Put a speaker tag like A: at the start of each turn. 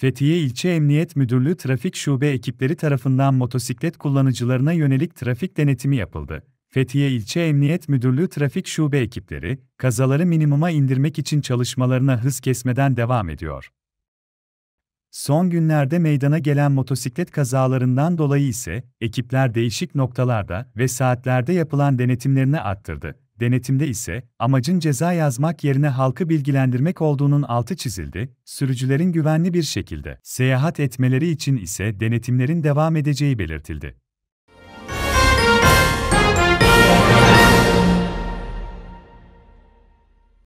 A: Fethiye İlçe Emniyet Müdürlüğü Trafik Şube ekipleri tarafından motosiklet kullanıcılarına yönelik trafik denetimi yapıldı. Fethiye İlçe Emniyet Müdürlüğü Trafik Şube ekipleri, kazaları minimuma indirmek için çalışmalarına hız kesmeden devam ediyor. Son günlerde meydana gelen motosiklet kazalarından dolayı ise ekipler değişik noktalarda ve saatlerde yapılan denetimlerini arttırdı denetimde ise amacın ceza yazmak yerine halkı bilgilendirmek olduğunun altı çizildi, sürücülerin güvenli bir şekilde seyahat etmeleri için ise denetimlerin devam edeceği belirtildi.